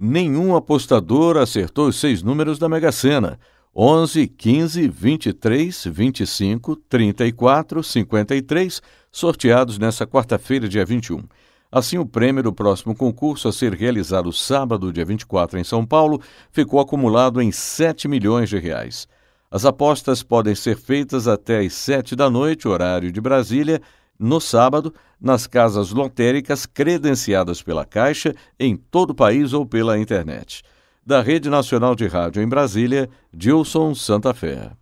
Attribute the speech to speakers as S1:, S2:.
S1: nenhum apostador acertou os seis números da Mega Sena: 11, 15, 23, 25, 34, 53, sorteados nesta quarta-feira, dia 21. Assim, o prêmio do próximo concurso a ser realizado sábado, dia 24, em São Paulo, ficou acumulado em 7 milhões de reais. As apostas podem ser feitas até às 7 da noite, horário de Brasília, no sábado, nas casas lotéricas credenciadas pela Caixa em todo o país ou pela internet. Da Rede Nacional de Rádio em Brasília, Gilson Santa
S2: Fé.